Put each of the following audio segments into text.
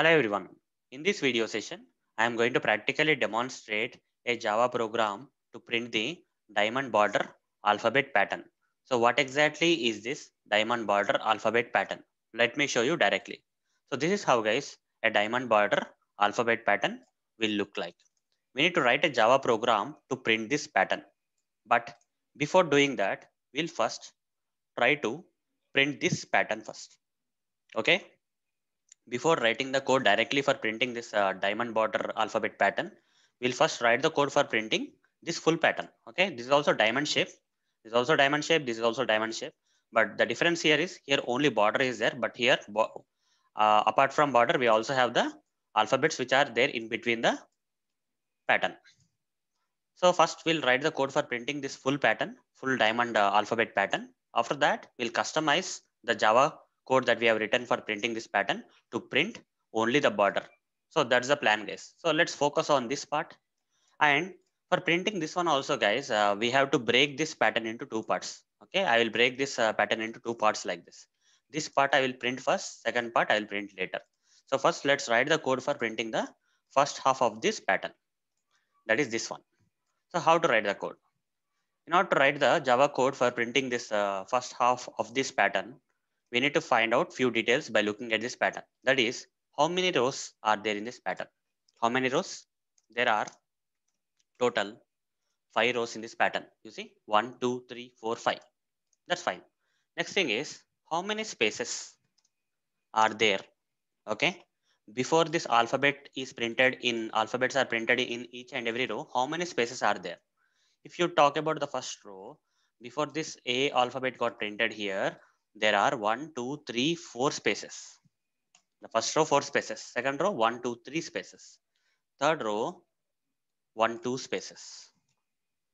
Hello everyone. In this video session, I am going to practically demonstrate a Java program to print the diamond border alphabet pattern. So what exactly is this diamond border alphabet pattern? Let me show you directly. So this is how guys, a diamond border alphabet pattern will look like. We need to write a Java program to print this pattern. But before doing that, we'll first try to print this pattern first. Okay. Before writing the code directly for printing this uh, diamond border alphabet pattern, we'll first write the code for printing this full pattern. Okay, this is also diamond shape. This is also diamond shape. This is also diamond shape. But the difference here is here only border is there, but here uh, apart from border, we also have the alphabets which are there in between the pattern. So first we'll write the code for printing this full pattern, full diamond uh, alphabet pattern. After that, we'll customize the Java code that we have written for printing this pattern to print only the border. So that's the plan guys. So let's focus on this part. And for printing this one also guys, uh, we have to break this pattern into two parts. Okay, I will break this uh, pattern into two parts like this. This part I will print first, second part I will print later. So first let's write the code for printing the first half of this pattern. That is this one. So how to write the code? In order to write the Java code for printing this uh, first half of this pattern, we need to find out few details by looking at this pattern. That is, how many rows are there in this pattern? How many rows? There are total five rows in this pattern. You see, one, two, three, four, five. That's fine. Next thing is, how many spaces are there? Okay. Before this alphabet is printed in, alphabets are printed in each and every row, how many spaces are there? If you talk about the first row, before this A alphabet got printed here, there are one, two, three, four spaces. The first row, four spaces. Second row, one, two, three spaces. Third row, one, two spaces.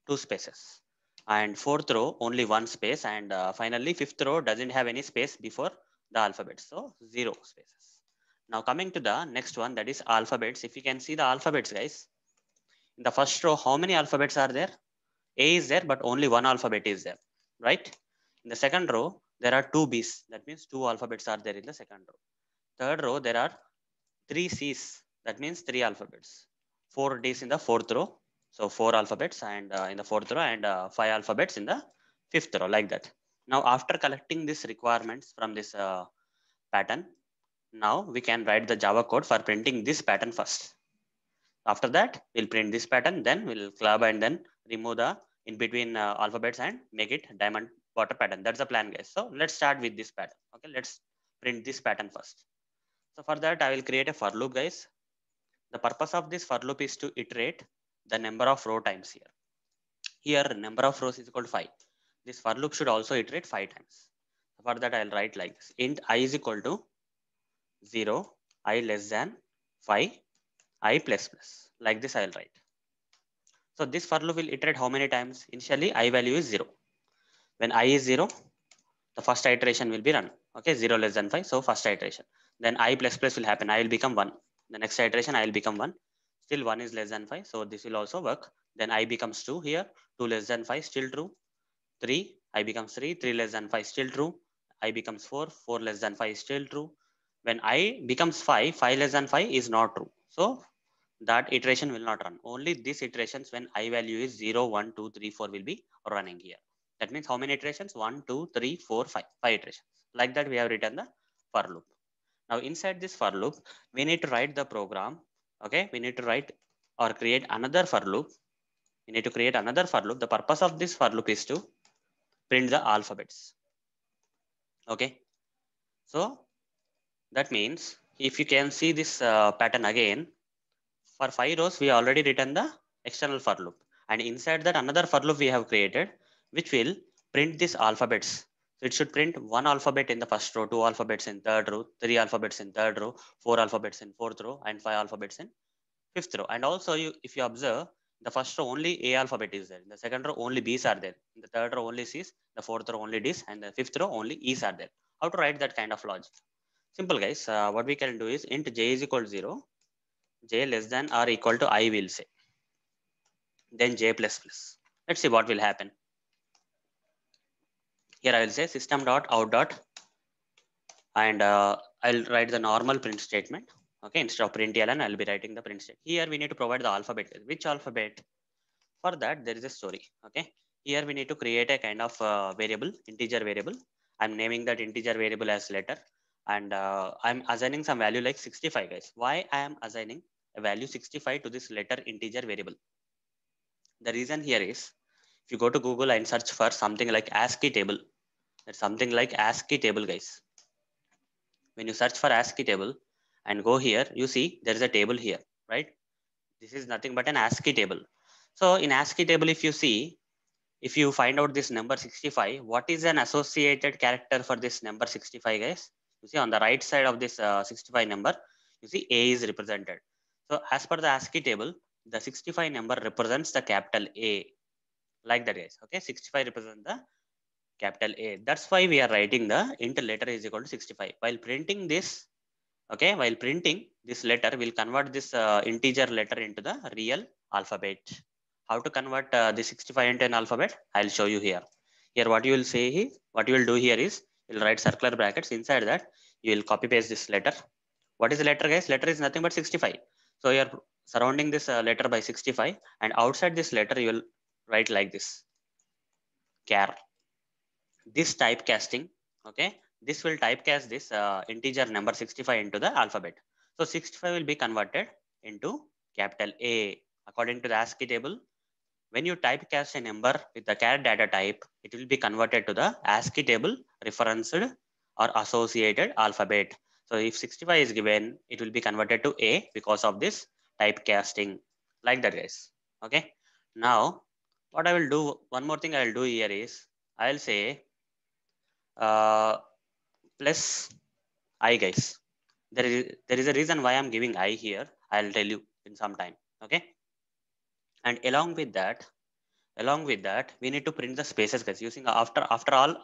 Two spaces. And fourth row, only one space. And uh, finally, fifth row doesn't have any space before the alphabet. So zero spaces. Now coming to the next one, that is alphabets. If you can see the alphabets, guys. In the first row, how many alphabets are there? A is there, but only one alphabet is there, right? In the second row, there are two b's that means two alphabets are there in the second row third row there are three c's that means three alphabets four d's in the fourth row so four alphabets and uh, in the fourth row and uh, five alphabets in the fifth row like that now after collecting these requirements from this uh, pattern now we can write the java code for printing this pattern first after that we'll print this pattern then we'll club and then remove the in between uh, alphabets and make it diamond water pattern. That's the plan, guys. So let's start with this pattern. Okay, let's print this pattern first. So for that, I will create a for loop, guys. The purpose of this for loop is to iterate the number of row times here. Here, number of rows is equal to 5. This for loop should also iterate 5 times. For that, I'll write like this. int i is equal to 0, i less than 5, i plus plus. Like this, I'll write. So this for loop will iterate how many times? Initially, i value is 0. When i is 0, the first iteration will be run. Okay, 0 less than 5, so first iteration. Then i plus plus will happen, i will become 1. The next iteration, i will become 1. Still 1 is less than 5, so this will also work. Then i becomes 2 here, 2 less than 5, still true. 3, i becomes 3, 3 less than 5, still true. i becomes 4, 4 less than 5 still true. When i becomes 5, 5 less than 5 is not true. So that iteration will not run. Only these iterations when i value is 0, 1, 2, 3, 4 will be running here. That means how many iterations? One, two, three, four, five. Five iterations. Like that, we have written the for loop. Now inside this for loop, we need to write the program. Okay, we need to write or create another for loop. We need to create another for loop. The purpose of this for loop is to print the alphabets. Okay, so that means if you can see this uh, pattern again, for five rows, we already written the external for loop. And inside that another for loop we have created, which will print these alphabets. So it should print one alphabet in the first row, two alphabets in third row, three alphabets in third row, four alphabets in fourth row, and five alphabets in fifth row. And also, you, if you observe, the first row only A alphabet is there. In the second row, only B's are there. In the third row, only C's. The fourth row, only D's. And the fifth row, only E's are there. How to write that kind of logic? Simple, guys. Uh, what we can do is int j is equal to 0, j less than or equal to i will say. Then j plus plus. Let's see what will happen. Here I will say system dot out dot, and uh, I'll write the normal print statement. Okay, instead of println, I'll be writing the print statement. Here we need to provide the alphabet. Which alphabet? For that, there is a story. Okay, here we need to create a kind of uh, variable, integer variable. I'm naming that integer variable as letter, and uh, I'm assigning some value like 65, guys. Why I am assigning a value 65 to this letter integer variable? The reason here is if you go to Google and search for something like ASCII table, that's something like ASCII table, guys. When you search for ASCII table and go here, you see there is a table here, right? This is nothing but an ASCII table. So in ASCII table, if you see, if you find out this number 65, what is an associated character for this number 65, guys? You see on the right side of this uh, 65 number, you see A is represented. So as per the ASCII table, the 65 number represents the capital A, like that, guys. Okay, 65 represents the capital A. That's why we are writing the integer letter is equal to 65. While printing this, okay, while printing this letter, we'll convert this uh, integer letter into the real alphabet. How to convert uh, the 65 into an alphabet? I'll show you here. Here, what you will say, what you will do here is, you'll write circular brackets. Inside that, you will copy paste this letter. What is the letter, guys? Letter is nothing but 65. So you're surrounding this uh, letter by 65 and outside this letter, you will write like this, care this typecasting, okay, this will typecast this uh, integer number 65 into the alphabet. So 65 will be converted into capital A according to the ASCII table. When you typecast a number with the char data type, it will be converted to the ASCII table referenced or associated alphabet. So if 65 is given, it will be converted to A because of this typecasting like that guys. Okay. Now, what I will do, one more thing I will do here is, I'll say uh, plus i guys. There is, there is a reason why I'm giving i here. I'll tell you in some time. Okay. And along with that, along with that, we need to print the spaces guys using after, after all,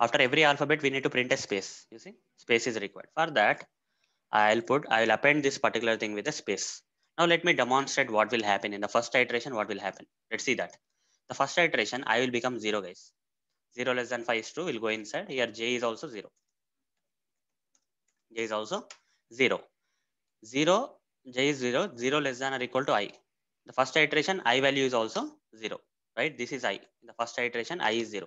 after every alphabet, we need to print a space. You see space is required for that. I'll put, I'll append this particular thing with a space. Now let me demonstrate what will happen in the first iteration, what will happen. Let's see that. The first iteration, I will become zero guys. 0 less than 5 is true, we'll go inside. Here j is also 0. j is also 0. 0, j is 0, 0 less than or equal to i. The first iteration, i value is also 0, right? This is i. the first iteration, i is 0.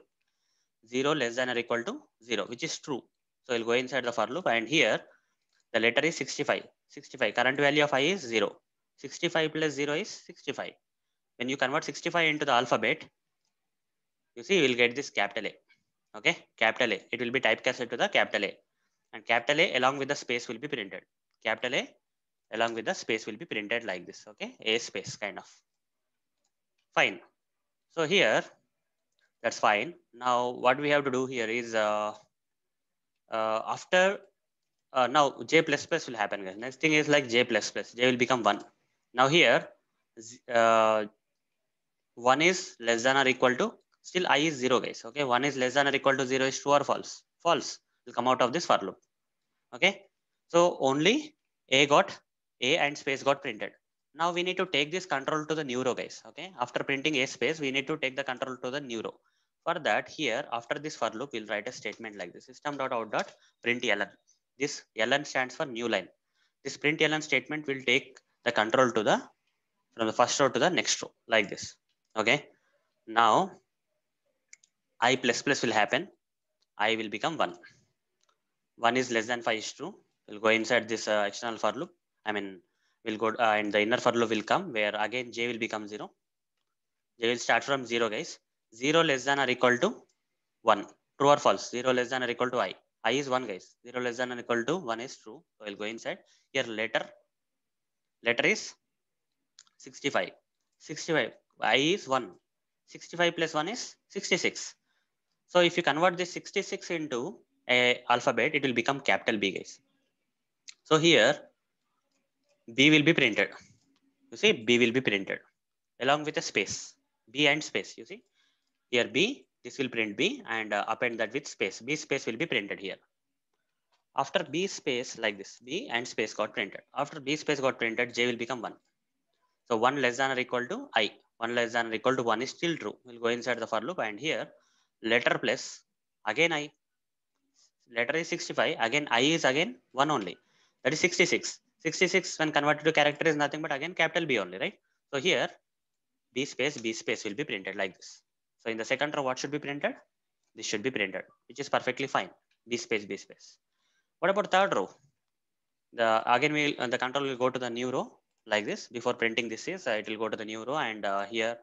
0 less than or equal to 0, which is true. So we'll go inside the for loop and here the letter is 65. 65, current value of i is 0. 65 plus 0 is 65. When you convert 65 into the alphabet, you see, you will get this capital A. Okay, capital A. It will be typecasted to the capital A. And capital A along with the space will be printed. Capital A along with the space will be printed like this. Okay, A space kind of. Fine. So here, that's fine. Now, what we have to do here is uh, uh, after uh, now j plus plus will happen guys next thing is like j plus plus j will become 1 now here uh, 1 is less than or equal to still i is 0 guys okay 1 is less than or equal to 0 is true or false false will come out of this for loop okay so only a got a and space got printed now we need to take this control to the new row guys okay after printing a space we need to take the control to the new row for that here after this for loop we'll write a statement like this system dot out dot print ln this ln stands for new line this print ln statement will take the control to the from the first row to the next row like this okay now i plus plus will happen i will become 1 1 is less than 5 is true we'll go inside this uh, external for loop i mean we'll go uh, and the inner for loop will come where again j will become 0 j will start from 0 guys 0 less than or equal to 1 true or false 0 less than or equal to i i is 1 guys 0 less than or equal to 1 is true so we'll go inside here letter letter is 65 65 i is 1 65 plus 1 is 66 so if you convert this 66 into a alphabet, it will become capital B guys. So here B will be printed. You see B will be printed along with a space, B and space, you see here B, this will print B and uh, append that with space. B space will be printed here. After B space like this, B and space got printed. After B space got printed, J will become one. So one less than or equal to I, one less than or equal to one is still true. We'll go inside the for loop and here letter plus again i letter is 65 again i is again 1 only that is 66 66 when converted to character is nothing but again capital b only right so here b space b space will be printed like this so in the second row what should be printed this should be printed which is perfectly fine b space b space what about third row the again we the control will go to the new row like this before printing this is uh, it will go to the new row and uh, here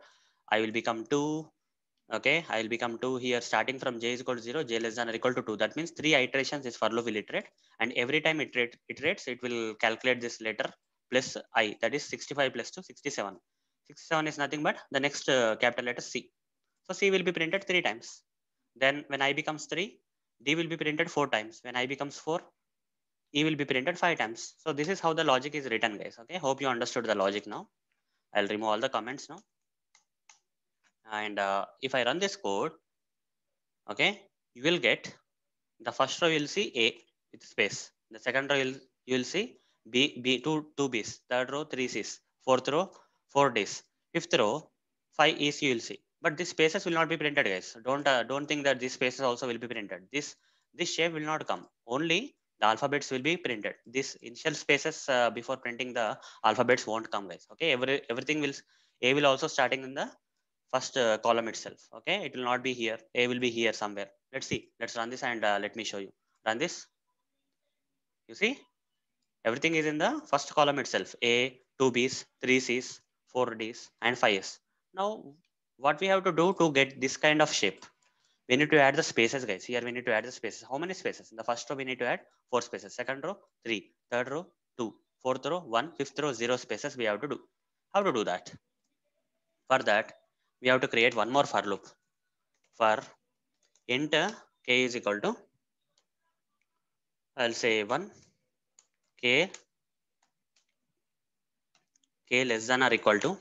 i will become 2 okay i will become 2 here starting from j is equal to 0 j less than or equal to 2 that means three iterations is for loop will iterate and every time it iterate, iterates it will calculate this letter plus i that is 65 plus 2 67 67 is nothing but the next uh, capital letter c so c will be printed three times then when i becomes 3 d will be printed four times when i becomes 4 e will be printed five times so this is how the logic is written guys okay hope you understood the logic now i'll remove all the comments now and uh, if I run this code, okay, you will get the first row you'll see A with space. The second row you'll, you'll see B, B, two, two B's. Third row, three C's. Fourth row, four D's. Fifth row, five E's you'll see. But these spaces will not be printed, guys. Don't uh, don't think that these spaces also will be printed. This this shape will not come. Only the alphabets will be printed. This initial spaces uh, before printing the alphabets won't come, guys. Okay, every everything will A will also starting in the first uh, column itself. Okay, it will not be here. A will be here somewhere. Let's see. Let's run this and uh, let me show you. Run this. You see, everything is in the first column itself. A, two Bs, three Cs, four Ds, and five S. Now, what we have to do to get this kind of shape? We need to add the spaces, guys. Here we need to add the spaces. How many spaces? In the first row, we need to add four spaces. Second row, three. Third row, two. Fourth row, one. Fifth row, zero spaces we have to do. How to do that? For that, we have to create one more for loop for int k is equal to I'll say 1 k k less than or equal to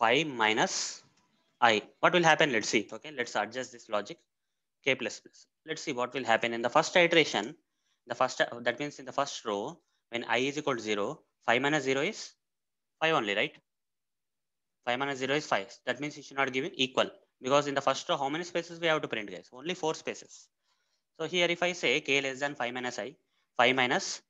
5 minus i. What will happen? Let's see. Okay, let's adjust this logic k plus plus. Let's see what will happen in the first iteration. The first that means in the first row when i is equal to 0, 5 minus 0 is 5 only, right? 5 minus 0 is 5. That means it should not give equal because in the first row, how many spaces we have to print guys? Only four spaces. So here if I say k less than 5 minus i, 5 minus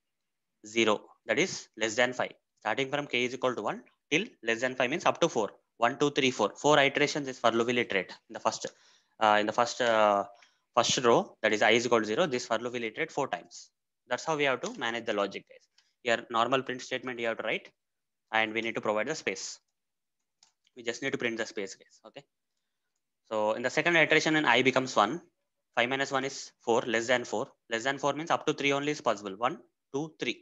0, that is less than 5. Starting from k is equal to 1 till less than 5 means up to 4. 1, 2, 3, 4. Four iterations is for loop will iterate in the first, uh, in the first, uh, first row, that is i is equal to 0, this for loop will iterate four times. That's how we have to manage the logic guys. Here normal print statement you have to write and we need to provide the space we just need to print the space case okay so in the second iteration when i becomes 1 5 minus 1 is 4 less than 4 less than 4 means up to 3 only is possible 1 2 3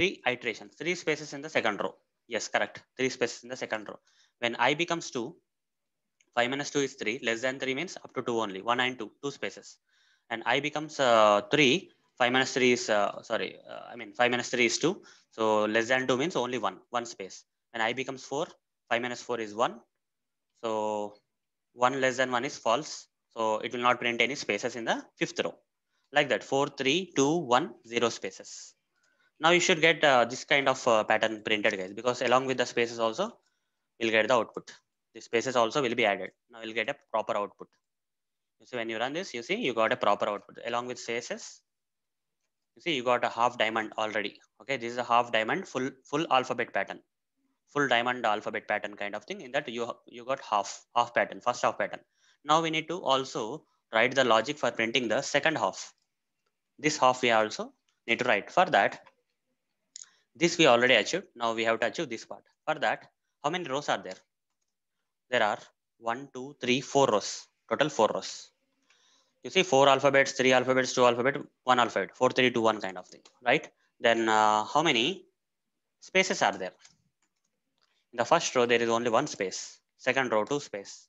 3 iterations 3 spaces in the second row yes correct 3 spaces in the second row when i becomes 2 5 minus 2 is 3 less than 3 means up to 2 only 1 and 2 2 spaces and i becomes uh, 3 5 minus 3 is uh, sorry uh, i mean 5 minus 3 is 2 so less than 2 means only 1 1 space and i becomes 4 5 minus 4 is 1. So 1 less than 1 is false. So it will not print any spaces in the fifth row. Like that, 4, 3, 2, 1, 0 spaces. Now you should get uh, this kind of uh, pattern printed guys because along with the spaces also, we'll get the output. The spaces also will be added. Now we will get a proper output. So when you run this, you see you got a proper output along with spaces. You see you got a half diamond already. Okay, this is a half diamond full full alphabet pattern full diamond alphabet pattern kind of thing in that you, you got half, half pattern, first half pattern. Now we need to also write the logic for printing the second half. This half we also need to write. For that, this we already achieved. Now we have to achieve this part. For that, how many rows are there? There are one, two, three, four rows. Total four rows. You see four alphabets, three alphabets, two alphabet, one alphabet, four, three, two, one kind of thing, right? Then uh, how many spaces are there? In the first row, there is only one space. Second row, two space.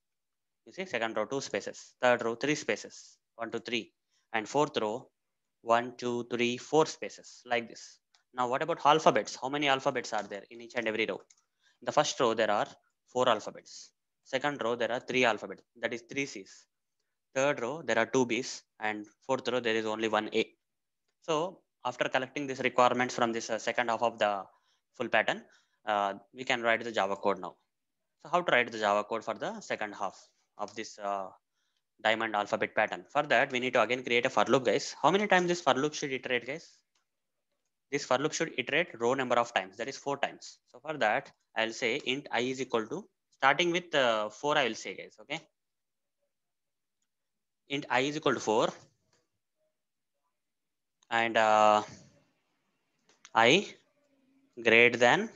You see, second row, two spaces. Third row, three spaces. One, two, three. And fourth row, one, two, three, four spaces, like this. Now, what about alphabets? How many alphabets are there in each and every row? In the first row, there are four alphabets. Second row, there are three alphabets, that is three C's. Third row, there are two B's. And fourth row, there is only one A. So after collecting these requirements from this uh, second half of the full pattern, uh, we can write the Java code now. So how to write the Java code for the second half of this uh, diamond alphabet pattern. For that, we need to again create a for loop, guys. How many times this for loop should iterate, guys? This for loop should iterate row number of times. That is four times. So for that, I'll say int i is equal to, starting with uh, four, I will say, guys, okay? Int i is equal to four. And uh, i greater than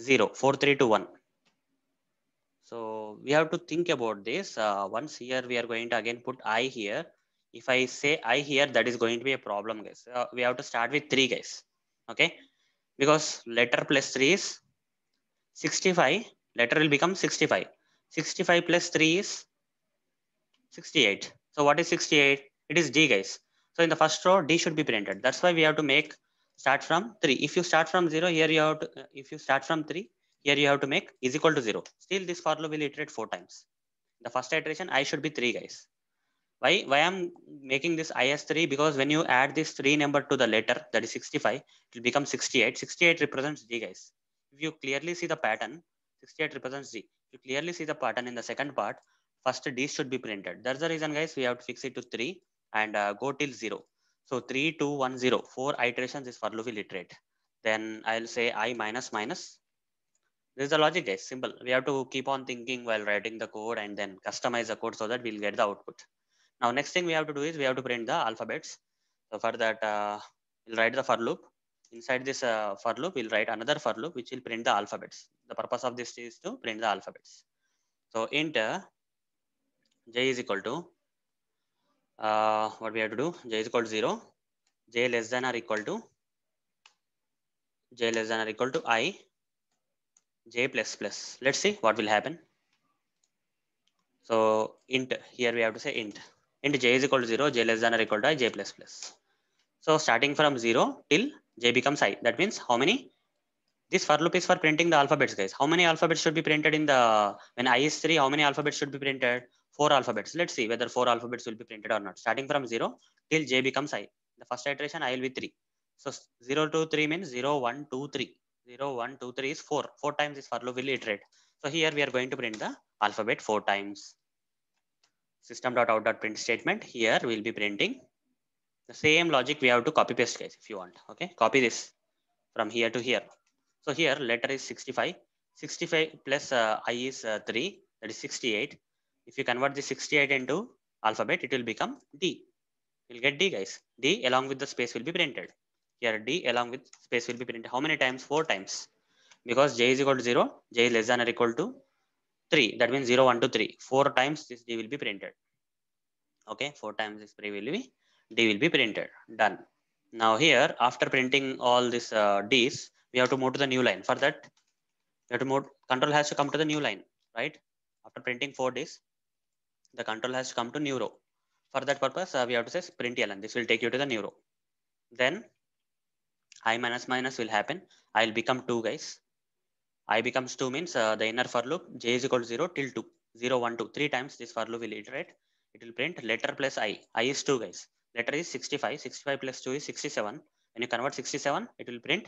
0, 4, 3 to 1. So we have to think about this. Uh, once here we are going to again put I here. If I say I here, that is going to be a problem guys. Uh, we have to start with three guys. Okay. Because letter plus three is 65. Letter will become 65. 65 plus three is 68. So what is 68? It is D guys. So in the first row, D should be printed. That's why we have to make start from 3. If you start from 0, here you have to, uh, if you start from 3, here you have to make is equal to 0. Still, this for loop will iterate 4 times. The first iteration, I should be 3 guys. Why, why I'm making this is 3? Because when you add this 3 number to the letter, that is 65, it will become 68. 68 represents D guys. If you clearly see the pattern, 68 represents D. You clearly see the pattern in the second part, first D should be printed. That's the reason guys, we have to fix it to 3 and uh, go till 0. So 3, 2, 1, 0, four iterations is for loop will iterate. Then I'll say i minus minus. This is the logic guys, simple. We have to keep on thinking while writing the code and then customize the code so that we'll get the output. Now, next thing we have to do is we have to print the alphabets. So for that, uh, we'll write the for loop. Inside this uh, for loop, we'll write another for loop, which will print the alphabets. The purpose of this is to print the alphabets. So int uh, j is equal to uh, what we have to do, j is equal to 0, j less than or equal to, j less than or equal to i, j plus plus. Let's see what will happen. So int, here we have to say int. Int j is equal to 0, j less than or equal to i, j plus plus. So starting from 0 till j becomes i. That means how many? This for loop is for printing the alphabets, guys. How many alphabets should be printed in the, when i is 3, how many alphabets should be printed? four alphabets. Let's see whether four alphabets will be printed or not. Starting from zero till J becomes I. The first iteration I will be three. So 0 to 3 means zero, one, two, three. Zero, one, two, three is 4. 4 times this for loop will iterate. So here we are going to print the alphabet 4 times. System. Out. Print statement. Here we will be printing the same logic we have to copy paste guys if you want. Okay, copy this from here to here. So here letter is 65. 65 plus uh, i is uh, 3 that is 68. If you convert the 68 into alphabet, it will become D. You'll get D, guys. D along with the space will be printed. Here, D along with space will be printed. How many times? Four times. Because J is equal to 0, J is less than or equal to 3. That means 0, 1, 2, 3. Four times this D will be printed. Okay, four times this D will be, D will be printed. Done. Now here, after printing all these uh, Ds, we have to move to the new line. For that, we have to move, control has to come to the new line, right? After printing four Ds, the control has to come to new row. For that purpose, uh, we have to say println. This will take you to the new row. Then i minus minus will happen. I will become 2, guys. i becomes 2 means uh, the inner for loop j is equal to 0 till 2. 0, 1, 2. 3 times this for loop will iterate. It will print letter plus i. i is 2, guys. Letter is 65. 65 plus 2 is 67. When you convert 67, it will print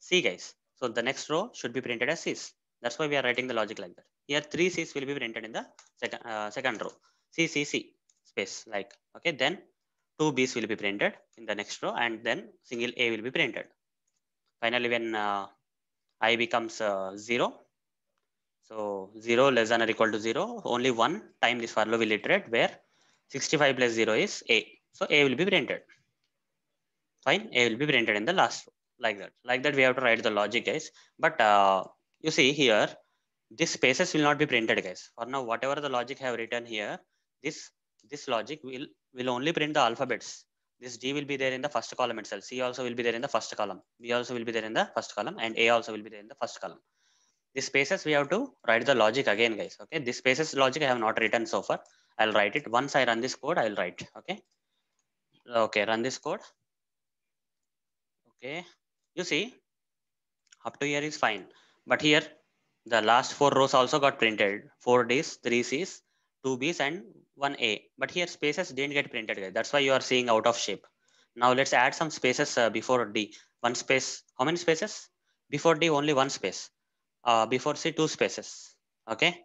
c, guys. So the next row should be printed as is. That's why we are writing the logic like that. Here three C's will be printed in the second, uh, second row. C, C, C space like, okay, then two B's will be printed in the next row and then single A will be printed. Finally, when uh, I becomes uh, zero, so 0 less than or equal to 0, only one time this for loop will iterate where 65 plus 0 is A. So A will be printed. Fine, A will be printed in the last row, like that. Like that we have to write the logic guys. But uh, you see here, these spaces will not be printed guys. For now, whatever the logic I have written here, this, this logic will, will only print the alphabets. This D will be there in the first column itself. C also will be there in the first column. B also will be there in the first column and A also will be there in the first column. These spaces we have to write the logic again guys. Okay, this spaces logic I have not written so far. I'll write it. Once I run this code, I'll write. Okay. Okay, run this code. Okay. You see, up to here is fine. But here, the last four rows also got printed. Four Ds, three Cs, two Bs and one A. But here spaces didn't get printed. That's why you are seeing out of shape. Now let's add some spaces uh, before D. One space. How many spaces? Before D, only one space. Uh, before C, two spaces. Okay.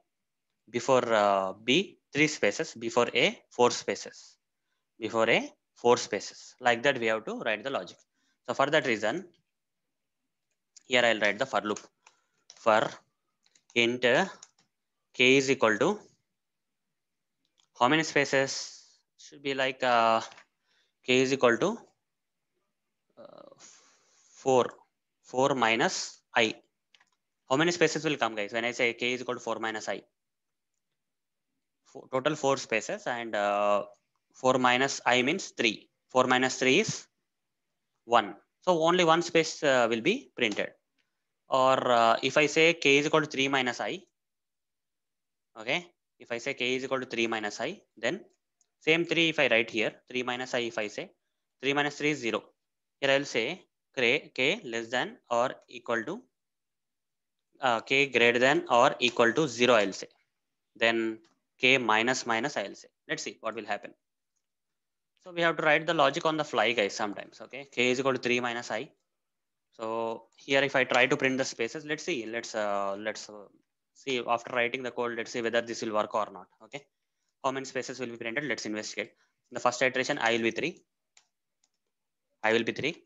Before uh, B, three spaces. Before A, four spaces. Before A, four spaces. Like that, we have to write the logic. So for that reason, here I'll write the for loop for int k is equal to how many spaces should be like uh, k is equal to uh, 4 4 minus i how many spaces will come guys when i say k is equal to 4 minus i four, total 4 spaces and uh, 4 minus i means 3 4 minus 3 is 1 so only one space uh, will be printed or uh, if I say k is equal to 3 minus i, okay, if I say k is equal to 3 minus i, then same 3 if I write here, 3 minus i if I say, 3 minus 3 is 0. Here I will say k, k less than or equal to, uh, k greater than or equal to 0 I will say. Then k minus minus I will say. Let's see what will happen. So we have to write the logic on the fly guys sometimes, okay, k is equal to 3 minus i so here, if I try to print the spaces, let's see, let's, uh, let's uh, see after writing the code, let's see whether this will work or not. Okay. How many spaces will be printed? Let's investigate. In the first iteration, I will be three. I will be three.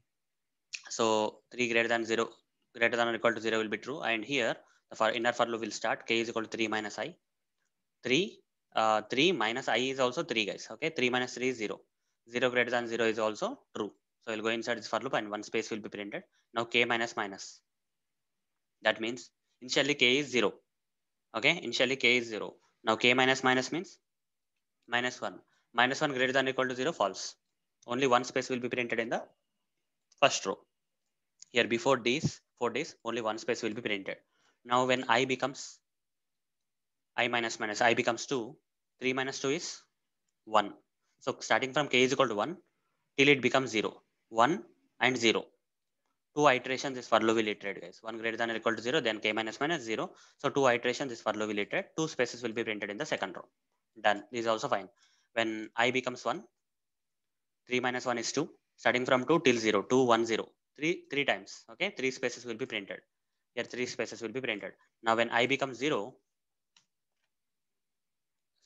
So three greater than zero, greater than or equal to zero will be true. And here the for inner for loop will start. K is equal to three minus I. Three, uh, three minus I is also three guys. Okay. Three minus three is zero. Zero greater than zero is also true. So I'll go inside this for loop and one space will be printed. Now k minus minus. That means initially k is 0. Okay, initially k is 0. Now k minus minus means minus 1. Minus 1 greater than equal to 0 false. Only one space will be printed in the first row. Here before these four days, only one space will be printed. Now when i becomes i minus minus, i becomes 2, 3 minus 2 is 1. So starting from k is equal to 1 till it becomes 0. 1 and 0. Two iterations is for loop Related guys. One greater than or equal to 0, then k minus minus 0. So two iterations is for loop Related. Two spaces will be printed in the second row. Done. This is also fine. When i becomes 1, 3 minus 1 is 2. Starting from 2 till 0, 2, 1, 0. 3, 3 times. Okay, 3 spaces will be printed. Here 3 spaces will be printed. Now when i becomes 0,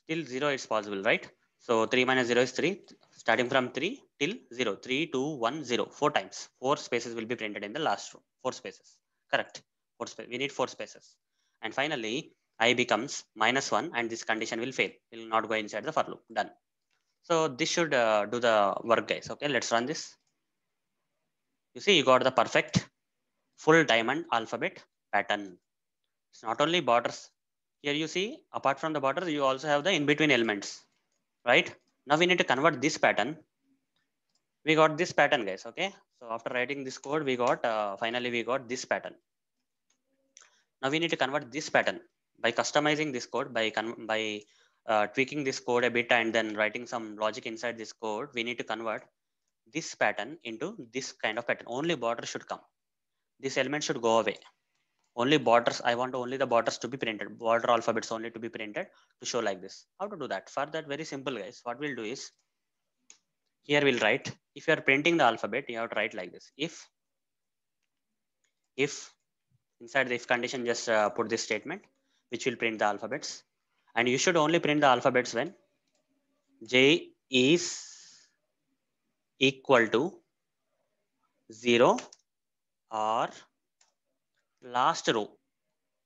still 0 is possible, right? So 3 minus 0 is 3 starting from 3 till 0 3 2 1 0 four times four spaces will be printed in the last row four spaces correct four space we need four spaces and finally i becomes minus 1 and this condition will fail it will not go inside the for loop done so this should uh, do the work guys okay let's run this you see you got the perfect full diamond alphabet pattern it's not only borders here you see apart from the borders you also have the in between elements right now we need to convert this pattern. We got this pattern guys, okay? So after writing this code, we got, uh, finally we got this pattern. Now we need to convert this pattern by customizing this code, by, by uh, tweaking this code a bit and then writing some logic inside this code, we need to convert this pattern into this kind of pattern. Only border should come. This element should go away only borders i want only the borders to be printed border alphabets only to be printed to show like this how to do that for that very simple guys what we'll do is here we'll write if you are printing the alphabet you have to write like this if if inside the if condition just uh, put this statement which will print the alphabets and you should only print the alphabets when j is equal to 0 or last row,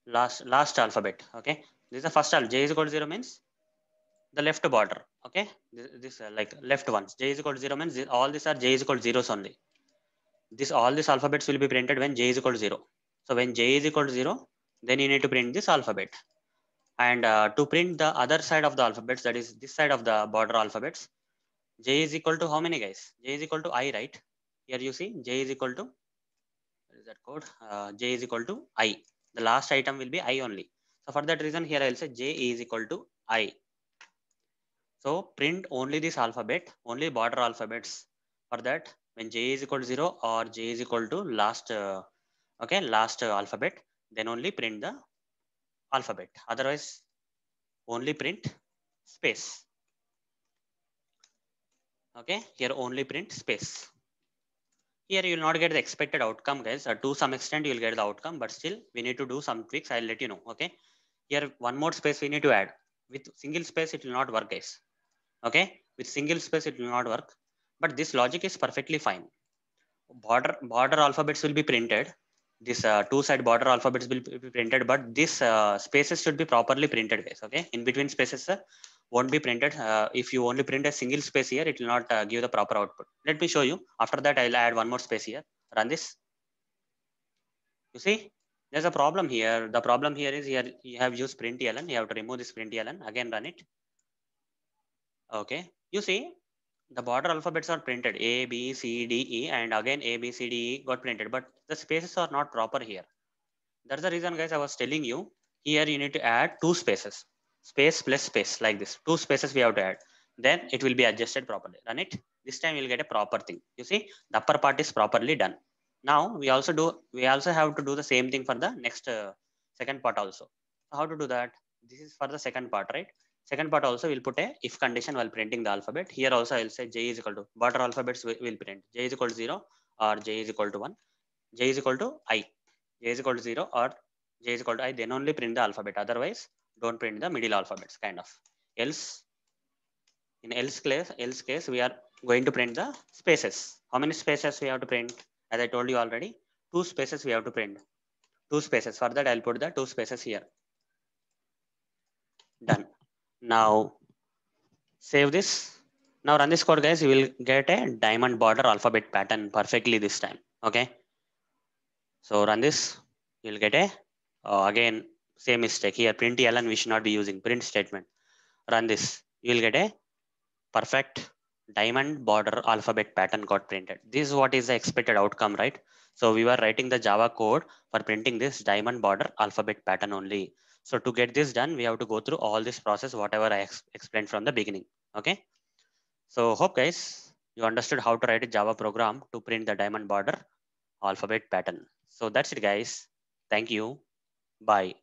last last alphabet. Okay, this is the first alphabet. J is equal to zero means the left border. Okay, this, this uh, like left ones. J is equal to zero means this, all these are J is equal to zeros only. This all these alphabets will be printed when J is equal to zero. So when J is equal to zero, then you need to print this alphabet. And uh, to print the other side of the alphabets, that is this side of the border alphabets, J is equal to how many guys? J is equal to I, right? Here you see J is equal to is that code uh, j is equal to i the last item will be i only so for that reason here i'll say j is equal to i so print only this alphabet only border alphabets for that when j is equal to 0 or j is equal to last uh, okay last uh, alphabet then only print the alphabet otherwise only print space okay here only print space here you will not get the expected outcome guys. Uh, to some extent you will get the outcome, but still we need to do some tweaks. I'll let you know. Okay. Here one more space we need to add. With single space it will not work guys. Okay. With single space it will not work. But this logic is perfectly fine. Border, border alphabets will be printed. This uh, two side border alphabets will be printed, but this uh, spaces should be properly printed guys. Okay. In between spaces, won't be printed. Uh, if you only print a single space here, it will not uh, give the proper output. Let me show you. After that, I'll add one more space here. Run this. You see, there's a problem here. The problem here is here you have used println. You have to remove this println. Again, run it. Okay. You see, the border alphabets are printed A, B, C, D, E, and again A, B, C, D, E got printed, but the spaces are not proper here. That's the reason, guys, I was telling you here you need to add two spaces space plus space like this. Two spaces we have to add. Then it will be adjusted properly. Run it. This time you'll get a proper thing. You see, the upper part is properly done. Now we also do, we also have to do the same thing for the next uh, second part also. How to do that? This is for the second part, right? Second part also we'll put a if condition while printing the alphabet. Here also I'll say j is equal to what are alphabets we will print j is equal to 0 or j is equal to 1, j is equal to i, j is equal to 0 or j is equal to i, then only print the alphabet. Otherwise, don't print the middle alphabets kind of else in else case else case we are going to print the spaces how many spaces we have to print as i told you already two spaces we have to print two spaces for that i'll put the two spaces here done now save this now run this code guys you will get a diamond border alphabet pattern perfectly this time okay so run this you'll get a uh, again same mistake here, print ln we should not be using, print statement. Run this, you will get a perfect diamond border alphabet pattern got printed. This is what is the expected outcome, right? So we were writing the Java code for printing this diamond border alphabet pattern only. So to get this done, we have to go through all this process, whatever I ex explained from the beginning. Okay. So hope guys, you understood how to write a Java program to print the diamond border alphabet pattern. So that's it guys. Thank you. Bye.